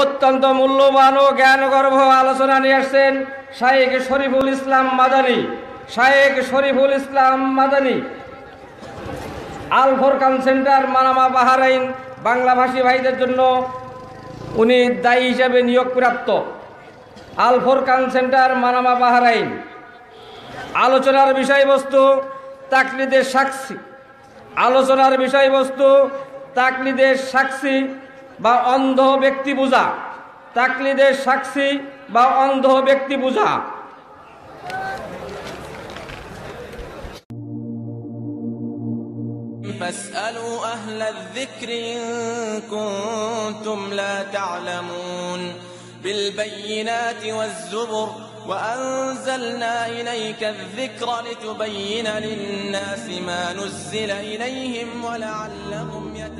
অত্যন্ত মূল্যবান ও জ্ঞানগর্ভ আলোচনা নিয়ে আসছেন শাহেক শরীফুল ইসলাম মাদানী শাহেক Shariful Islam Madani Al Furqan centre Manama Bahrain বাংলাভাষী ভাইদের জন্য উনি দায়ী হিসাবে নিয়োগপ্রাপ্ত Al Furqan centre Manama Bahrain আলোচনার বিষয়বস্তু তাকলিদের সাক্ষী আলোচনার বিষয়বস্তু তাকলিদের সাক্ষী বা অন্ধ ব্যক্তি বুঝা তাকলিদের সাক্ষী বা অন্ধ ব্যক্তি বুঝা فاسألوا أهل الذكر إن كنتم لا تعلمون بالبينات والزبر وأنزلنا إليك الذكر لتبين للناس ما نزل إليهم ولعلهم يتقون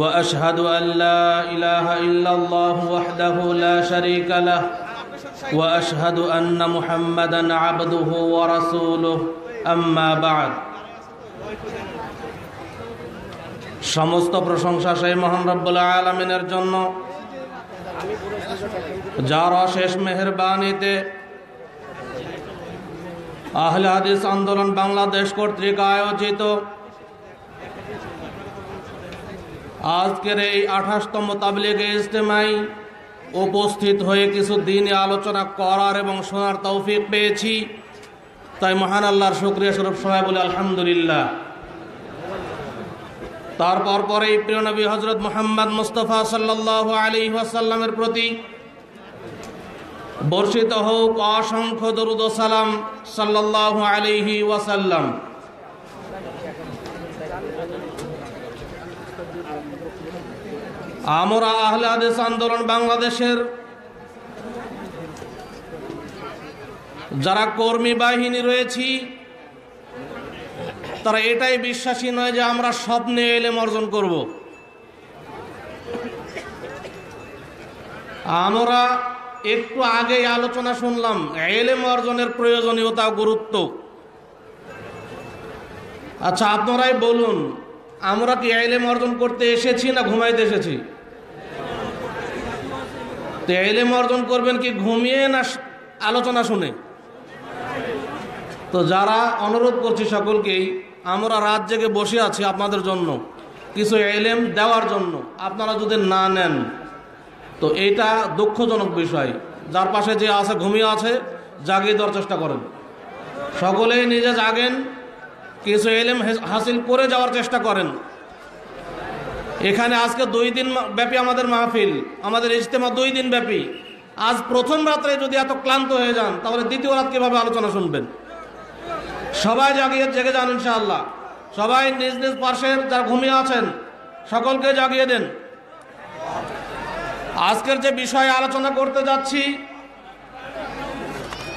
واشهد ان لا اله الا الله وحده لا شريك له واشهد ان محمدا عبده ورسوله اما بعد সমস্ত প্রশংসা সেই মহান রব্বুল আলমিনের জন্য যার অশেষ মেহরবানিতে আহলাদিস আন্দোলন বাংলাদেশ কর্তৃক আয়োজিত আজকের এই আঠাশতম তাবলিগে ইজতেমাই উপস্থিত হয়ে কিছু দিনে আলোচনা করার এবং শোনার তৌফিক পেয়েছি তাই মহান আল্লাহর শুক্রিয়া স্বরূপ সবাই বলে আলহামদুলিল্লাহ তারপর পরে প্রিয় নবী হজরত মোহাম্মদ মুস্তফা সাল্লাহ আলী ওয়াসাল্লামের প্রতি বর্ষিত হোক অসংখ্য দরুদ সালাম সাল্লাহ আলিহি ওয়াসাল্লাম আমরা আহলে হাদিস আন্দোলন বাংলাদেশের যারা কর্মী বাহিনী রয়েছি তারা এটাই বিশ্বাসী নয় যে আমরা স্বপ্নে এলেম অর্জন করব আমরা একটু আগে আলোচনা শুনলাম এলেম অর্জনের প্রয়োজনীয়তা গুরুত্ব আচ্ছা আপনারাই বলুন আমরা কি এলেম অর্জন করতে এসেছি না ঘুমাইতে এসেছি তো এলেম অর্জন করবেন কি ঘুমিয়ে না আলোচনা শুনে তো যারা অনুরোধ করছি সকলকেই আমরা রাত জেগে বসে আছি আপনাদের জন্য কিছু এলেম দেওয়ার জন্য আপনারা যদি না নেন তো এইটা দুঃখজনক বিষয় যার পাশে যে আছে ঘুমিয়ে আছে জাগিয়ে দেওয়ার চেষ্টা করেন সকলেই নিজে জাগেন কিছু এলেম হাসিল করে যাওয়ার চেষ্টা করেন এখানে আজকে দুই দিন ব্যাপী আমাদের মাহফিল আমাদের ইজতেমা দুই দিন ব্যাপী আজ প্রথম রাত্রে যদি এত ক্লান্ত হয়ে যান তাহলে দ্বিতীয় রাত কীভাবে আলোচনা শুনবেন সবাই জাগিয়ে জেগে যান ইনশাআল্লাহ সবাই নিজ নিজ পাশে যারা ঘুমিয়ে আছেন সকলকে জাগিয়ে দেন আজকের যে বিষয়ে আলোচনা করতে যাচ্ছি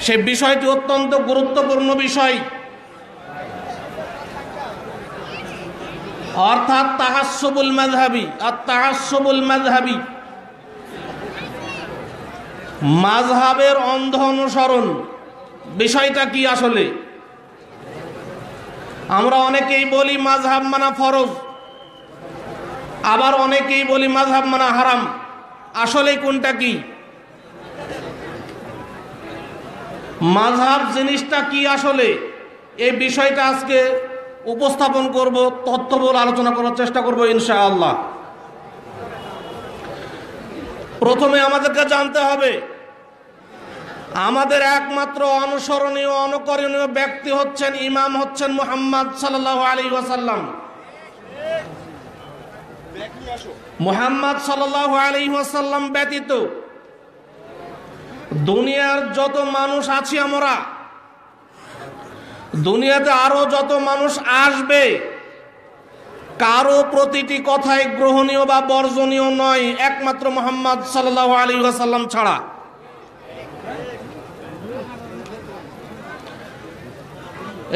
সে বিষয়টি অত্যন্ত গুরুত্বপূর্ণ বিষয় অর্থাৎ তাহাসবুল মাঝহাবি আর তাহাসবুল মাঝহাবি মাঝহাবের অন্ধ অনুসরণ বিষয়টা কি আসলে আমরা অনেকেই বলি মাঝহাব মানা ফরজ আবার অনেকেই বলি মাঝহাব মানা হারাম আসলে কোনটা কি মাঝহাব জিনিসটা কি আসলে এই বিষয়টা আজকে উপস্থাপন করব তত্ত্ববল আলোচনা করার চেষ্টা করব ইনশাআল্লাহ প্রথমে আমাদেরকে জানতে হবে আমাদের একমাত্র অনুসরণীয় অনুকরণীয় ব্যক্তি হচ্ছেন ইমাম হচ্ছেন মোহাম্মদ সাল্লাহ আলী ওয়াসাল্লাম মোহাম্মদ সাল্লাহ আলী ওয়াসাল্লাম ব্যতীত দুনিয়ার যত মানুষ আছি আমরা দুনিয়াতে আরো যত মানুষ আসবে কারো প্রতিটি কথাই গ্রহণীয় বা বর্জনীয় নয় একমাত্র মোহাম্মদ সাল্লাহ আলী সাল্লাম ছাড়া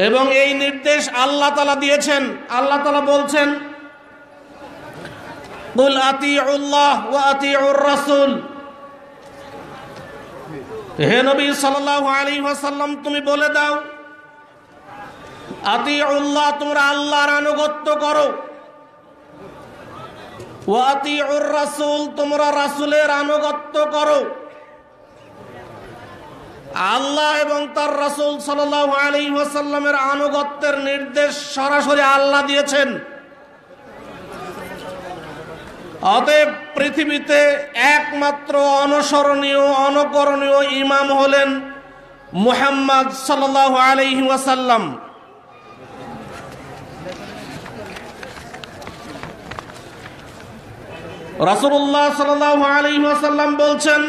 এবং এই নির্দেশ আল্লাহ তালা দিয়েছেন আল্লাহ তালা বলছেন রাসূল হে নবী সাল্লাল্লাহু আলী তুমি বলে দাও আতি উল্লাহ তোমরা আল্লাহর আনুগত্য করো ওয়াতি উর রাসুল তোমরা রাসুলের আনুগত্য করো আল্লাহ এবং তার রাসুল সাল্লাহ আলী ওয়াসাল্লামের আনুগত্যের নির্দেশ সরাসরি আল্লাহ দিয়েছেন অতএব পৃথিবীতে একমাত্র অনুসরণীয় অনুকরণীয় ইমাম হলেন মুহাম্মদ সাল্লাহ আলহি ওয়াসাল্লাম রাসুল্লাহ সাল্লাহ বলছেন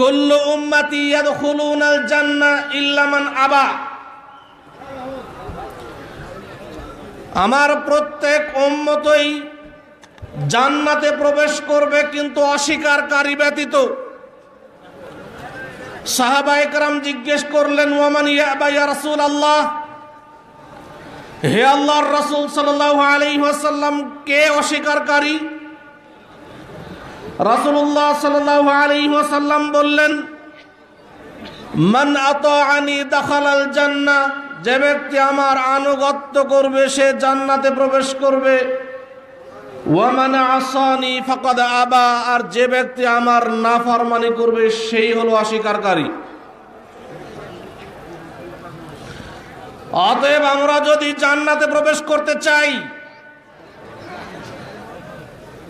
কুল্লু আবা আমার প্রত্যেক উম্মতই জান্নাতে প্রবেশ করবে কিন্তু অস্বীকারী ব্যতীত সাহাবা একরাম জিজ্ঞেস করলেন ওয়ামান ইয়া রাসূল আল্লাহ হে আল্লাহর রসুল সাল্লাসাল্লাম কে অস্বীকারী রসুল্লাহ সাল্লাহ আলী ওয়াসাল্লাম বললেন মান আত আনি দাখালাল জান্না যে ব্যক্তি আমার আনুগত্য করবে সে জান্নাতে প্রবেশ করবে ওয়ামান আসানি ফকদ আবা আর যে ব্যক্তি আমার না ফরমানি করবে সেই হলো অস্বীকারী অতএব আমরা যদি জান্নাতে প্রবেশ করতে চাই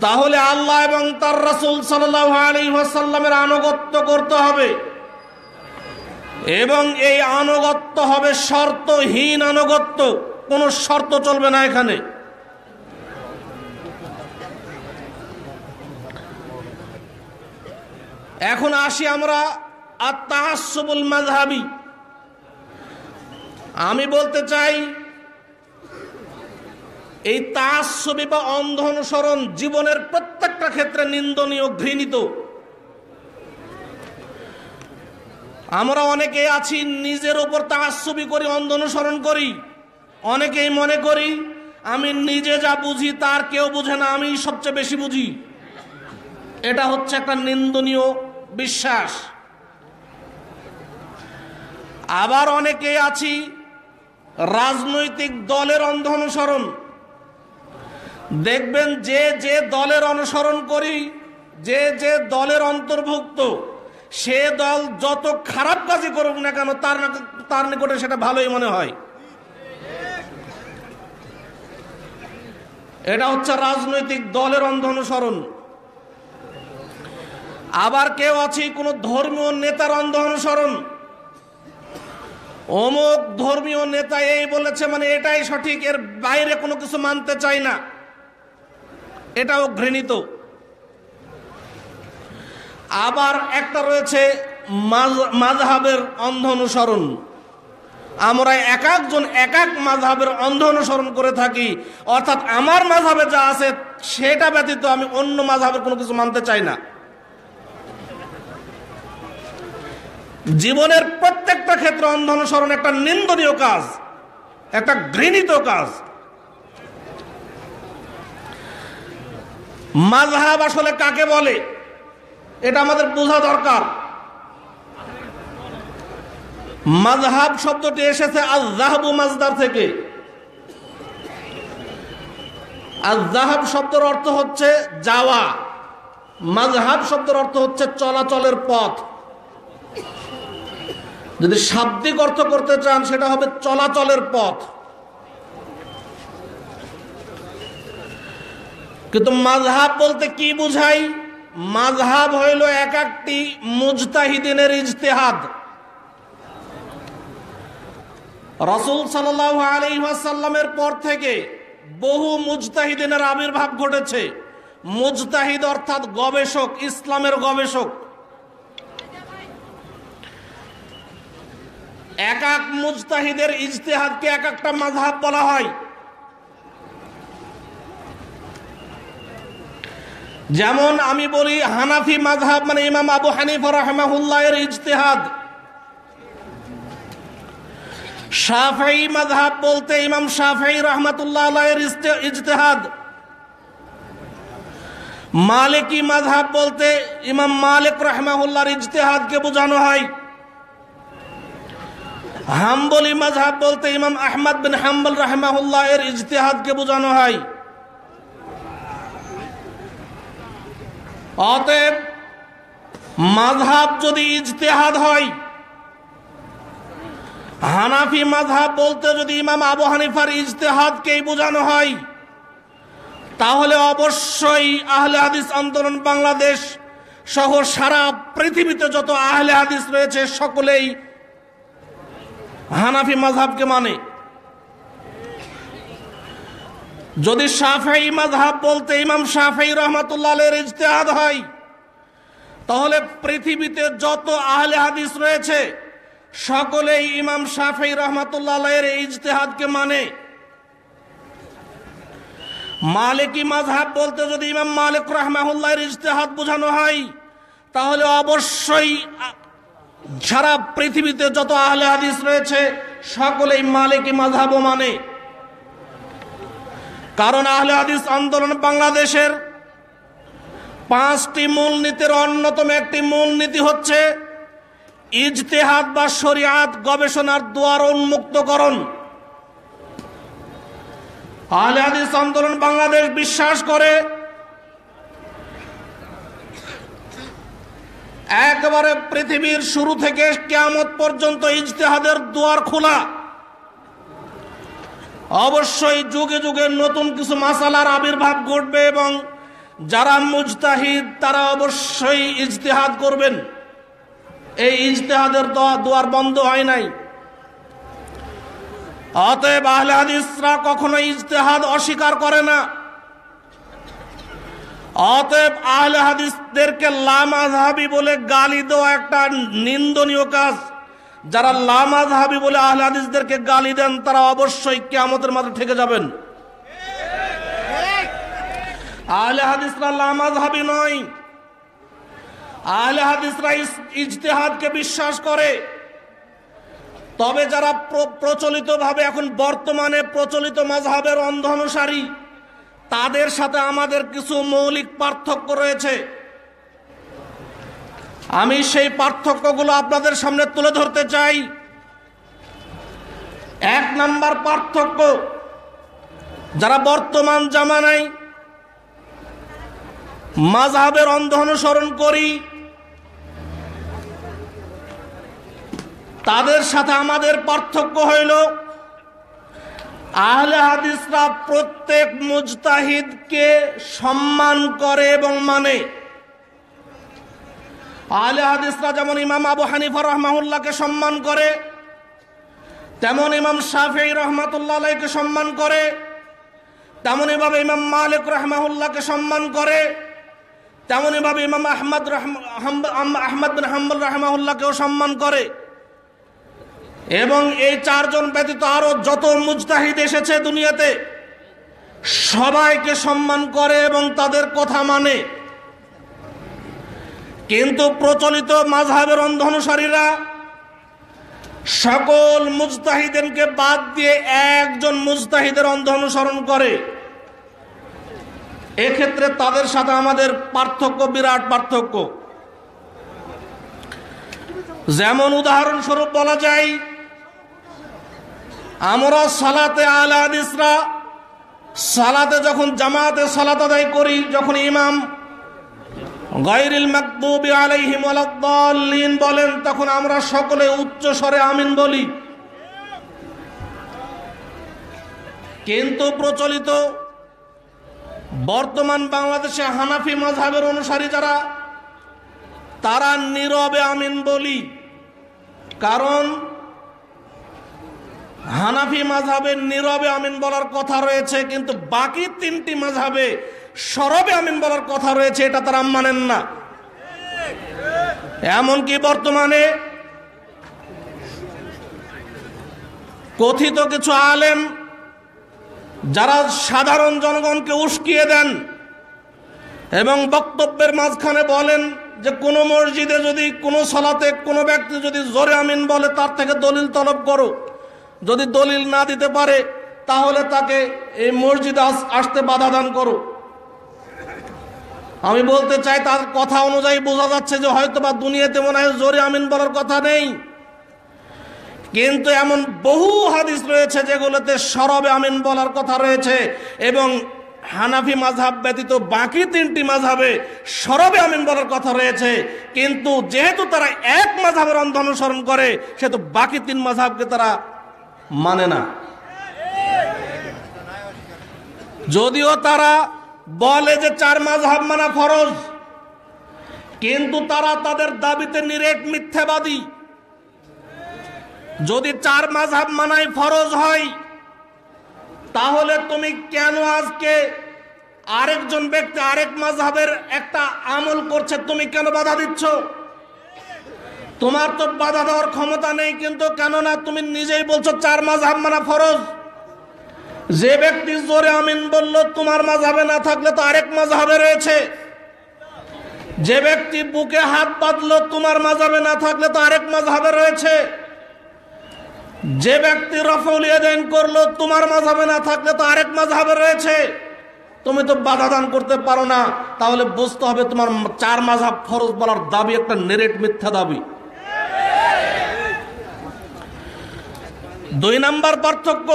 তাহলে আল্লাহ এবং তার রাসুল সাল্লাহ আনুগত্য করতে হবে এবং এই আনুগত্য হবে শর্তহীন আনুগত্য কোনো শর্ত চলবে না এখানে এখন আসি আমরা আত্মাহাসবুল মাঝহাবি আমি বলতে চাই এই তাসবি বা অন্ধ অনুসরণ জীবনের প্রত্যেকটা ক্ষেত্রে নিন্দনীয় ঘৃণিত আমরা অনেকে আছি নিজের ওপর তাসবি করি অন্ধ অনুসরণ করি অনেকেই মনে করি আমি নিজে যা বুঝি তার কেউ বুঝে না আমি সবচেয়ে বেশি বুঝি এটা হচ্ছে একটা নিন্দনীয় বিশ্বাস আবার অনেকে আছি রাজনৈতিক দলের অন্ধ অনুসরণ দেখবেন যে যে দলের অনুসরণ করি যে যে দলের অন্তর্ভুক্ত সে দল যত খারাপ কাজই করুক না কেন তার তার নিকটে সেটা ভালোই মনে হয় এটা হচ্ছে রাজনৈতিক দলের অন্ধ অনুসরণ আবার কেউ আছে কোনো ধর্মীয় নেতার অন্ধ অনুসরণ অমুক ধর্মীয় নেতা এই বলেছে মানে এটাই সঠিক এর বাইরে কোনো কিছু মানতে চাই না এটাও ঘৃণিত আবার একটা রয়েছে মাঝহাবের অন্ধ অনুসরণ আমরা এক একজন এক এক মাঝহাবের অন্ধ অনুসরণ করে থাকি অর্থাৎ আমার মাঝহাবে যা আছে সেটা ব্যতীত আমি অন্য মাঝহাবের কোনো কিছু মানতে চাই না জীবনের প্রত্যেকটা ক্ষেত্রে অন্ধ অনুসরণ একটা নিন্দনীয় কাজ একটা ঘৃণিত কাজ মাঝহাব আসলে কাকে বলে এটা আমাদের বোঝা দরকার মাঝহাব শব্দটি এসেছে আজাহাবু মাজদার থেকে আজাহাব শব্দের অর্থ হচ্ছে যাওয়া মাঝহাব শব্দের অর্থ হচ্ছে চলাচলের পথ যদি শাব্দিক অর্থ করতে চান সেটা হবে চলাচলের পথ কিন্তু মাঝহাব বলতে কি বুঝাই মাঝহাব হইল এক একটি মুজতাহিদিনের ইজতেহাদ রসুল সাল্লাহ আলী পর থেকে বহু মুজতাহিদিনের আবির্ভাব ঘটেছে মুজতাহিদ অর্থাৎ গবেষক ইসলামের গবেষক এক এক মুজতাহিদের ইজতেহাদকে এক একটা মাঝহাব বলা হয় যেমন আমি বলি হানাফি মাঝহাব মানে ইমাম আবু হানিফা রাহমাহুল্লাহ এর ইজতেহাদ সাফাই মাঝহাব বলতে ইমাম শাফেই রহমতুল্লাহ আলাইয়ের ইজতেহাদ মালিকি মাঝহাব বলতে ইমাম মালিক রহমাহুল্লাহর ইজতেহাদকে বোঝানো হয় হাম্বলি মাঝহাব বলতে ইমাম আহমদ বিন হাম্বল রাহমাহুল্লাহ এর ইজতেহাদকে বোঝানো হয় অতএব মাঝহাব যদি ইজতেহাদ হয় হানাফি মাঝহাব বলতে যদি ইমাম আবু হানিফার ইজতেহাদকেই বোঝানো হয় তাহলে অবশ্যই আহলে হাদিস আন্দোলন বাংলাদেশ সহ সারা পৃথিবীতে যত আহলে হাদিস রয়েছে সকলেই হানাফি মাঝহাবকে মানে যদি সাফাই মাঝহাব বলতে ইমাম সাফাই রহমাতুল্লাহের ইজতেহাদ হয় তাহলে পৃথিবীতে যত আহলে হাদিস রয়েছে সকলেই ইমাম শাফাই রহমাতুল্লাহের ইজতেহাদকে মানে মালিকি মাঝহাব বলতে যদি ইমাম মালিক রহমাহুল্লাহ ইজতেহাদ বোঝানো হয় তাহলে অবশ্যই সারা পৃথিবীতে যত আহলে হাদিস রয়েছে সকলেই মালিকি মাঝাব মানে কারণ আহলে হাদিস আন্দোলন বাংলাদেশের পাঁচটি মূলনীতির অন্যতম একটি মূলনীতি হচ্ছে ইজতেহাদ বা শরিয়াত গবেষণার দুয়ার উন্মুক্তকরণ আহলে হাদিস আন্দোলন বাংলাদেশ বিশ্বাস করে একবারে পৃথিবীর শুরু থেকে কেয়ামত পর্যন্ত ইজতেহাদের দুয়ার খোলা অবশ্যই যুগে যুগে নতুন কিছু মাসালার আবির্ভাব ঘটবে এবং যারা মুজতাহিদ তারা অবশ্যই ইজতেহাদ করবেন এই ইজতেহাদের দুয়ার বন্ধ হয় নাই অতএব আহলে হাদিসরা কখনো ইজতেহাদ অস্বীকার করে না অতএব আহলে হাদিসদেরকে লামাজহাবি বলে গালি দেওয়া একটা নিন্দনীয় কাজ যারা লামাজহাবি বলে আহলে হাদিসদেরকে গালি দেন তারা অবশ্যই কেয়ামতের মাঝে থেকে যাবেন আহলে হাদিসরা লামাজহাবি নয় আহলে হাদিসরা ইজতেহাদকে বিশ্বাস করে তবে যারা প্রচলিতভাবে এখন বর্তমানে প্রচলিত মাঝহাবের অন্ধ অনুসারী তাদের সাথে আমাদের কিছু মৌলিক পার্থক্য রয়েছে আমি সেই পার্থক্যগুলো আপনাদের সামনে তুলে ধরতে চাই এক নাম্বার পার্থক্য যারা বর্তমান জামানায় মাঝহের অন্ধ অনুসরণ করি তাদের সাথে আমাদের পার্থক্য হইল আহলে প্রত্যেক মুজতাহিদকে সম্মান করে এবং মানে আহলে হাদিসরা যেমন ইমাম আবু হানিফা রহমাউল্লাহকে সম্মান করে তেমন ইমাম শাফি রহমাতুল্লাহকে সম্মান করে তেমনইভাবে ইমাম মালিক রহমাউল্লাহকে সম্মান করে ভাবে ইমাম আহমদ রহম আহমদ বিন হাম্বল রহমাউল্লাহকেও সম্মান করে এবং এই চারজন ব্যতীত আরও যত মুজতাহিদ এসেছে দুনিয়াতে সবাইকে সম্মান করে এবং তাদের কথা মানে কিন্তু প্রচলিত মাঝহের অন্ধ অনুসারীরা সকল মুজতাহিদেরকে বাদ দিয়ে একজন মুজতাহিদের অন্ধ অনুসরণ করে এক্ষেত্রে তাদের সাথে আমাদের পার্থক্য বিরাট পার্থক্য যেমন উদাহরণস্বরূপ বলা যায় আমরা সালাতে আলা দিসরা সালাতে যখন জামাতে সালাত আদায় করি যখন ইমাম গাইরিল মাকদুবি আলাইহিম আলাদ্দাল্লিন বলেন তখন আমরা সকলে উচ্চ স্বরে আমিন বলি কিন্তু প্রচলিত বর্তমান বাংলাদেশে হানাফি মাঝহের অনুসারী যারা তারা নীরবে আমিন বলি কারণ হানাফি মাঝহাবের নীরবে আমিন বলার কথা রয়েছে কিন্তু বাকি তিনটি মাঝাবে সরবে আমিন বলার কথা রয়েছে এটা তারা মানেন না এমনকি বর্তমানে কথিত কিছু আলেম যারা সাধারণ জনগণকে উস্কিয়ে দেন এবং বক্তব্যের মাঝখানে বলেন যে কোনো মসজিদে যদি কোনো সলাতে কোনো ব্যক্তি যদি জোরে আমিন বলে তার থেকে দলিল তলব করো যদি দলিল না দিতে পারে তাহলে তাকে এই মসজিদে আসতে বাধা দান করো আমি বলতে চাই তার কথা অনুযায়ী বোঝা যাচ্ছে যে হয়তো বা দুনিয়াতে মনে হয় জোরে আমিন বলার কথা নেই কিন্তু এমন বহু হাদিস রয়েছে যেগুলোতে সরবে আমিন বলার কথা রয়েছে এবং হানাফি মাঝহাব ব্যতীত বাকি তিনটি মাঝহাবে সরবে আমিন বলার কথা রয়েছে কিন্তু যেহেতু তারা এক মাঝহাবের অন্ধ অনুসরণ করে সেহেতু বাকি তিন মাঝহাবকে তারা মানে না যদিও তারা বলে যে চার হাব মানা ফরজ কিন্তু তারা তাদের দাবিতে নিরেট মিথ্যাবাদী যদি চার মাঝহাব মানাই ফরজ হয় তাহলে তুমি কেন আজকে আরেকজন ব্যক্তি আরেক মাঝহাবের একটা আমল করছে তুমি কেন বাধা দিচ্ছ তোমার তো বাধা দেওয়ার ক্ষমতা নেই কিন্তু কেননা তুমি নিজেই বলছো চার মাঝহাব মানা ফরজ যে ব্যক্তি জোরে আমিন বলল তোমার মাঝাবে না থাকলে তো আরেক মাঝাবে রয়েছে যে ব্যক্তি বুকে হাত বাঁধলো তোমার মাঝাবে না থাকলে তো আরেক মাঝাবে রয়েছে যে ব্যক্তি রফলিয়া করলো তোমার মাঝাবে না থাকলে তো আরেক মাঝাবে রয়েছে তুমি তো বাধা দান করতে পারো না তাহলে বুঝতে হবে তোমার চার মাঝাব ফরজ বলার দাবি একটা নেরেট মিথ্যা দাবি দুই নাম্বার পার্থক্য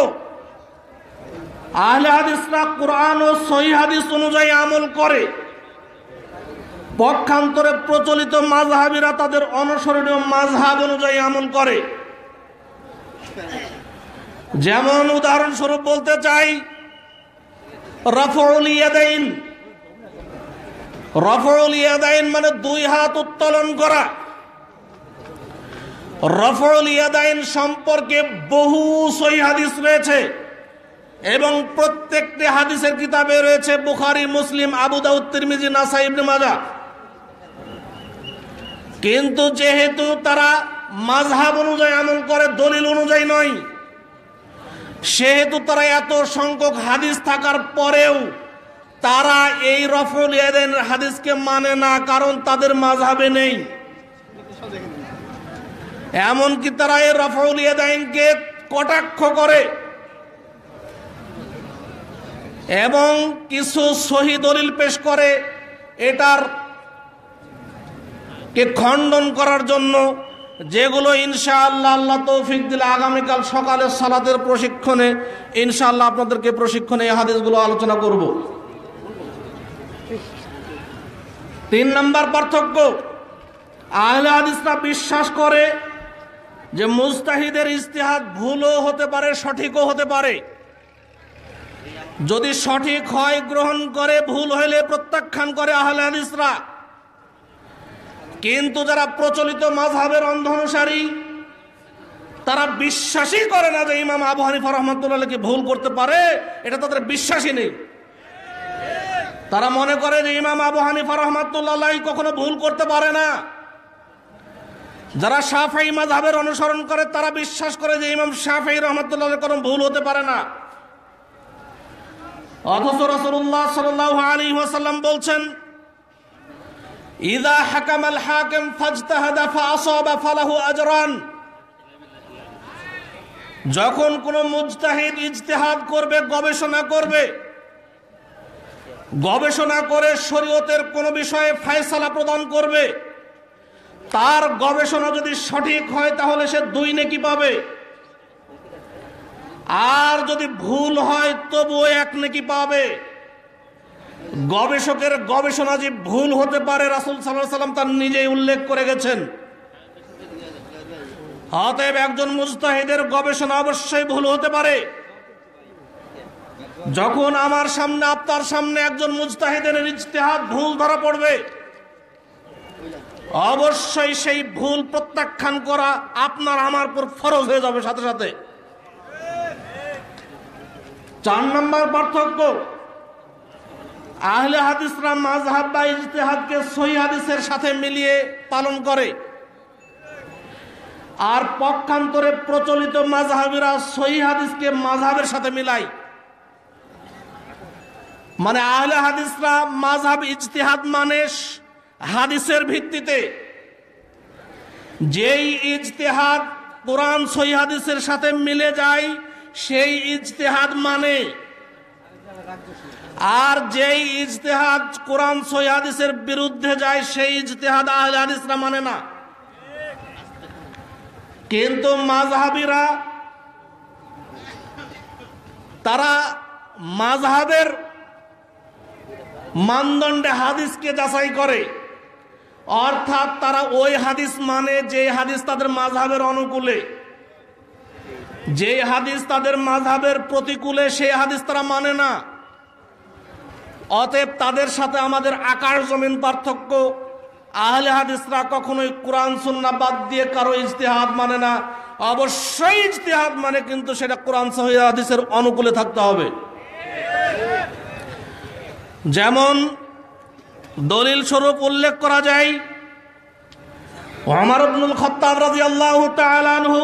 আহলে হাদিসরা কোরআন ও সহি হাদিস অনুযায়ী আমল করে পক্ষান্তরে প্রচলিত মাঝহাবিরা তাদের অনুসরণীয় মাঝহাব অনুযায়ী আমল করে যেমন উদাহরণস্বরূপ বলতে চাই রফল ইয়াদাইন রফরুল ইয়াদাইন মানে দুই হাত উত্তোলন করা রফল ইয়াদাইন সম্পর্কে বহু সই হাদিস রয়েছে এবং প্রত্যেকটি হাদিসের কিতাবে রয়েছে বুখারি মুসলিম আবুদাউদ তিরমিজি নাসা মাজা কিন্তু যেহেতু তারা মাঝহাব অনুযায়ী আমল করে দলিল অনুযায়ী নয় সেহেতু তারা এত সংখ্যক হাদিস থাকার পরেও তারা এই রফল ইয়াদাইন হাদিসকে মানে না কারণ তাদের মাঝহাবে নেই এমনকি তারা এ রফাউল ইয়াদাইনকে কটাক্ষ করে এবং কিছু সহি দলিল পেশ করে এটার কে খণ্ডন করার জন্য যেগুলো ইনশাআল্লাহ আল্লাহ তৌফিক দিলে আগামীকাল সকালে সালাদের প্রশিক্ষণে ইনশাআল্লাহ আপনাদেরকে প্রশিক্ষণে এই হাদিসগুলো আলোচনা করব তিন নম্বর পার্থক্য আহলে হাদিসরা বিশ্বাস করে যে মুস্তাহিদের ইস্তেহাদ ভুলও হতে পারে সঠিকও হতে পারে যদি সঠিক হয় গ্রহণ করে ভুল হলে প্রত্যাখ্যান করে আহলে হাদিসরা কিন্তু যারা প্রচলিত মাঝহের অন্ধ অনুসারী তারা বিশ্বাসই করে না যে ইমাম আবু হানিফা রহমতুল্লাহকে ভুল করতে পারে এটা তাদের বিশ্বাসই নেই তারা মনে করে যে ইমাম আবু হানিফা রহমতুল্লাহ কখনো ভুল করতে পারে না যারা শাহফাই মাধাবের অনুসরণ করে তারা বিশ্বাস করে যে ইমাম শাহফাই রহমতুল্লাহ কোনো ভুল হতে পারে না অথচ রসুল্লাহ সাল আলী ওয়াসাল্লাম বলছেন ইদা হাকামাল হাকিম ফাজতাহাদা ফাআসাবা ফালাহু আজরান যখন কোনো মুজতাহিদ ইজতেহাদ করবে গবেষণা করবে গবেষণা করে শরীয়তের কোনো বিষয়ে ফায়সালা প্রদান করবে তার গবেষণা যদি সঠিক হয় তাহলে সে দুই নেকি পাবে আর যদি ভুল হয় তবুও এক নেকি পাবে গবেষকের গবেষণা যে ভুল হতে পারে রাসুল সাল্লাহ সাল্লাম তার নিজেই উল্লেখ করে গেছেন অতএব একজন মুস্তাহিদের গবেষণা অবশ্যই ভুল হতে পারে যখন আমার সামনে আপনার সামনে একজন মুস্তাহিদের ইজতেহাদ ভুল ধরা পড়বে অবশ্যই সেই ভুল প্রত্যাখ্যান করা আপনার আমার পর ফরজ হয়ে যাবে সাথে সাথে চার নম্বর পার্থক্য আহলে হাদিসরা মাজহাব বা ইজতেহাদকে সহি হাদিসের সাথে মিলিয়ে পালন করে আর পক্ষান্তরে প্রচলিত মাজহাবিরা সহি হাদিসকে মাঝহাবের সাথে মিলায় মানে আহলে হাদিসরা মাজহাব ইজতেহাদ মানে হাদিসের ভিত্তিতে যেই ইজতেহাদ কোরআন সই হাদিসের সাথে মিলে যায় সেই ইজতেহাদ মানে আর যেই ইজতেহাদ কোরআন সই হাদিসের বিরুদ্ধে যায় সেই ইজতেহাদ আহলে হাদিসরা মানে না কিন্তু মাঝহাবিরা তারা মাঝহাবের মানদণ্ডে হাদিসকে যাচাই করে অর্থাৎ তারা ওই হাদিস মানে যে হাদিস তাদের মাঝহের অনুকূলে যে হাদিস তাদের মাঝহের প্রতিকূলে সেই হাদিস তারা মানে না অতএব তাদের সাথে আমাদের আকার জমিন পার্থক্য আহলে হাদিসরা কখনোই কোরআন সুন্না বাদ দিয়ে কারো ইজতেহাদ মানে না অবশ্যই ইজতেহাদ মানে কিন্তু সেটা কোরআন সহি হাদিসের অনুকূলে থাকতে হবে যেমন দলিল স্বরূপ উল্লেখ করা যায় ওমর আব্দুল খত্তাব রাজি আল্লাহ তালানহু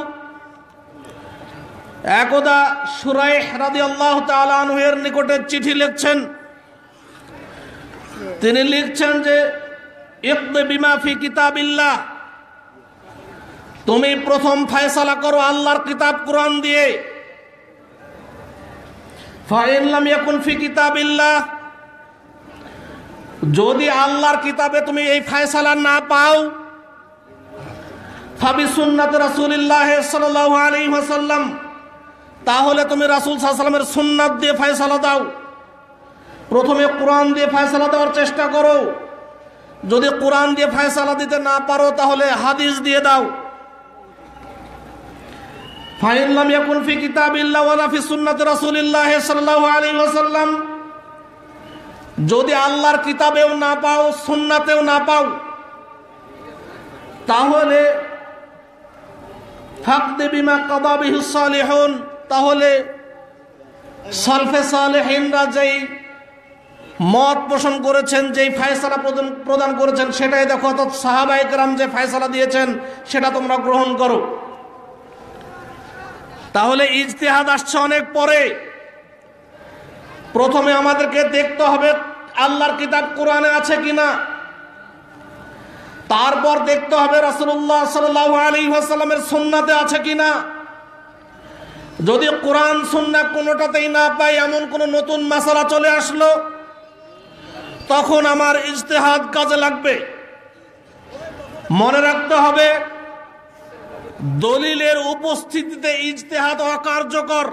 একদা সুরাইহ রাজি আল্লাহ তালানহু এর নিকটে চিঠি লিখছেন তিনি লিখছেন যে ইকদে বিমাফি কিতাবিল্লাহ তুমি প্রথম ফায়সালা করো আল্লাহর কিতাব কোরআন দিয়ে ফাইনলাম ইয়াকুন ফি কিতাবিল্লাহ যদি আল্লাহর কিতাবে তুমি এই ফায়সালা না পাও তাহলে তুমি রাসুল সাহসালামের সুন্নাত দিয়ে ফায়সালা দাও প্রথমে কোরআন দিয়ে ফায়সালা দেওয়ার চেষ্টা করো যদি কোরআন দিয়ে ফায়সালা দিতে না পারো তাহলে হাদিস দিয়ে দাও ফাইল্লাম ইয়াকুন ফি কিতাবিল্লাহ ওয়ালা ফি সুন্নাত রাসূলিল্লাহ সাল্লাল্লাহু আলাইহি ওয়াসাল্লাম যদি আল্লাহর কিতাবেও না পাও সন্নাতেও না পাও তাহলে ফাকদে বিমা কদাবিহসালেহন তাহলে সলফে সালেহিনরা যেই মত পোষণ করেছেন যেই ফায়সালা প্রদান করেছেন সেটাই দেখো অর্থাৎ সাহাবাইকরাম যে ফায়সালা দিয়েছেন সেটা তোমরা গ্রহণ করো তাহলে ইজতেহাদ আসছে অনেক পরে প্রথমে আমাদেরকে দেখতে হবে আল্লাহর কিতাব কোরআনে আছে কিনা তারপর দেখতে হবে রাসুল্লাহ সাল্লাহ আলী আসাল্লামের সুন্নাতে আছে কিনা যদি কোরআন সন্না কোনোটাতেই না পাই এমন কোনো নতুন মাসালা চলে আসলো তখন আমার ইজতেহাদ কাজে লাগবে মনে রাখতে হবে দলিলের উপস্থিতিতে ইজতেহাদ অকার্যকর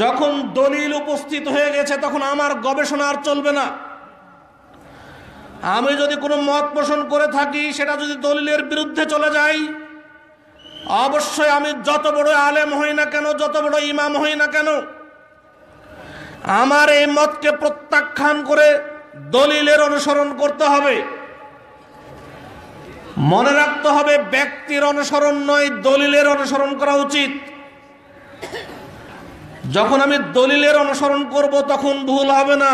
যখন দলিল উপস্থিত হয়ে গেছে তখন আমার গবেষণা আর চলবে না আমি যদি কোনো মত পোষণ করে থাকি সেটা যদি দলিলের বিরুদ্ধে চলে যায় অবশ্যই আমি যত বড় আলেম হই না কেন যত বড় ইমাম হই না কেন আমার এই মতকে প্রত্যাখ্যান করে দলিলের অনুসরণ করতে হবে মনে রাখতে হবে ব্যক্তির অনুসরণ নয় দলিলের অনুসরণ করা উচিত যখন আমি দলিলের অনুসরণ করব তখন ভুল হবে না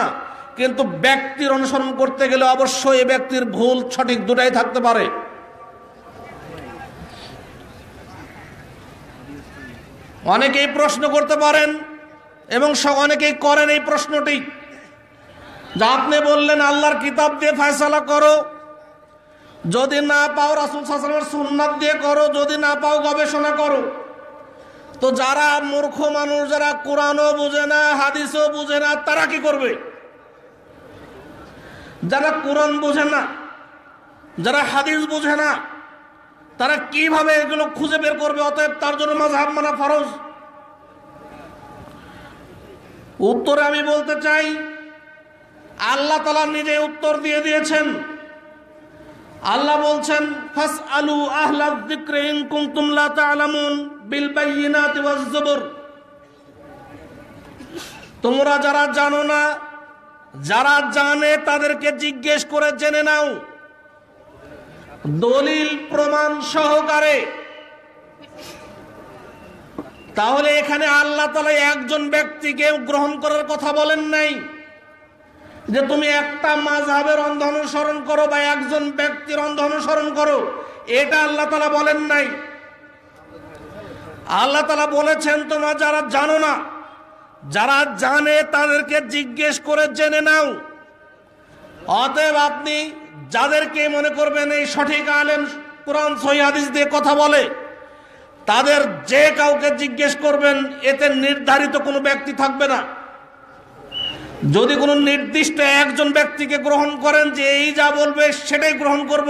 কিন্তু ব্যক্তির অনুসরণ করতে গেলে অবশ্যই এ ব্যক্তির ভুল সঠিক দুটাই থাকতে পারে অনেকেই প্রশ্ন করতে পারেন এবং অনেকেই করেন এই প্রশ্নটি যা আপনি বললেন আল্লাহর কিতাব দিয়ে ফয়সালা করো যদি না পাও রাসুল সাসানের সুন্নাত দিয়ে করো যদি না পাও গবেষণা করো তো যারা মূর্খ মানুষ যারা কোরআনও বুঝে না হাদিসও বুঝে না তারা কি করবে যারা কোরআন বোঝে না যারা হাদিস বোঝে না তারা কিভাবে এগুলো খুঁজে বের করবে অতএব তার জন্য মাঝহাব মানা ফরজ উত্তরে আমি বলতে চাই আল্লাহ তালা নিজে উত্তর দিয়ে দিয়েছেন আল্লাহ বলছেন ফাস আলু আহ্লাদ তা আলামুন তোমরা যারা জানো না যারা জানে তাদেরকে জিজ্ঞেস করে জেনে নাও দলিল প্রমাণ সহকারে তাহলে এখানে আল্লাহ তালা একজন ব্যক্তিকে গ্রহণ করার কথা বলেন নাই যে তুমি একটা মাঝহের অন্ধ অনুসরণ করো বা একজন ব্যক্তির অন্ধ অনুসরণ করো এটা আল্লাহ তালা বলেন নাই আল্লাহ তালা বলেছেন তোমরা যারা জানো না যারা জানে তাদেরকে জিজ্ঞেস করে জেনে নাও অতএব আপনি যাদেরকে মনে করবেন এই সঠিক আলেম কোরআন সহিদিস দিয়ে কথা বলে তাদের যে কাউকে জিজ্ঞেস করবেন এতে নির্ধারিত কোনো ব্যক্তি থাকবে না যদি কোনো নির্দিষ্ট একজন ব্যক্তিকে গ্রহণ করেন যে এই যা বলবে সেটাই গ্রহণ করব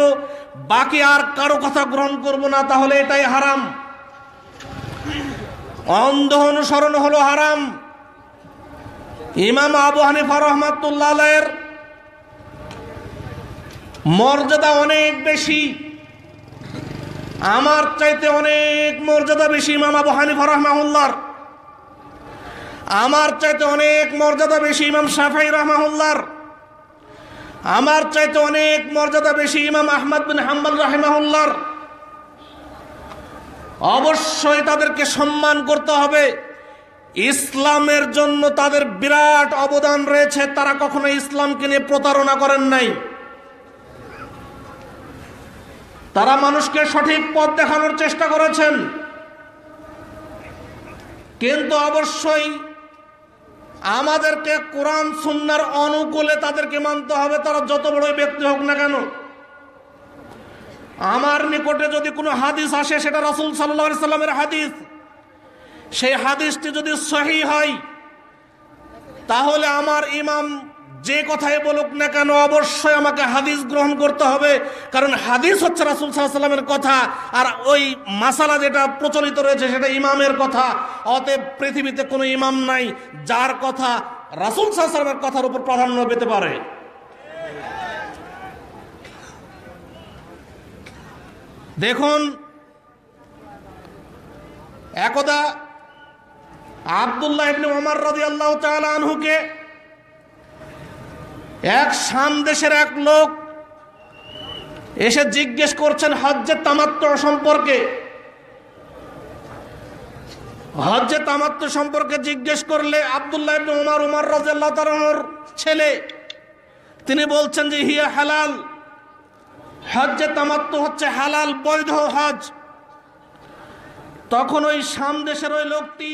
বাকি আর কারো কথা গ্রহণ করব না তাহলে এটাই হারাম অন্ধ অনুসরণ হলো হারাম ইমাম আবু হানিফা রহমাতুল্লাহের মর্যাদা অনেক বেশি আমার চাইতে অনেক মর্যাদা বেশি ইমাম আবু হানিফা রহমাহুল্লার আমার চাইতে অনেক মর্যাদা বেশি ইমাম সাফাই রহমাহুল্লার আমার চাইতে অনেক মর্যাদা বেশি ইমাম আহমদ বিন হাম্বাল রাহেমাহুল্লার অবশ্যই তাদেরকে সম্মান করতে হবে ইসলামের জন্য তাদের বিরাট অবদান রয়েছে তারা কখনো ইসলামকে নিয়ে প্রতারণা করেন নাই তারা মানুষকে সঠিক পথ দেখানোর চেষ্টা করেছেন কিন্তু অবশ্যই আমাদেরকে কোরআন সুন্নার অনুকূলে তাদেরকে মানতে হবে তারা যত বড় ব্যক্তি হোক না কেন আমার নিকটে যদি কোনো হাদিস আসে সেটা রসুল সাল্লামের হাদিস সেই হাদিসটি যদি সহি হয় তাহলে আমার ইমাম যে কথাই বলুক না কেন অবশ্যই আমাকে হাদিস গ্রহণ করতে হবে কারণ হাদিস হচ্ছে রাসুল সাল্লামের কথা আর ওই মাসালা যেটা প্রচলিত রয়েছে সেটা ইমামের কথা অতএব পৃথিবীতে কোনো ইমাম নাই যার কথা রাসুল সাল্লামের কথার উপর প্রাধান্য পেতে পারে দেখুন একদা আবদুল্লাহ ইবনে ওমর রাদিয়াল্লাহু তাআলা আনহুকে এক শাম দেশের এক লোক এসে জিজ্ঞেস করছেন হজ্জের তামাত্ম সম্পর্কে হজ্জে তামাত্ম সম্পর্কে জিজ্ঞেস করলে আবদুল্লাহ ইবনে ওমর উমর রাদিয়াল্লাহু তাআলার ছেলে তিনি বলছেন যে হিয়া হালাল হজ্জে তামাত্ম হচ্ছে হালাল বৈধ হজ তখন ওই সামদেশের ওই লোকটি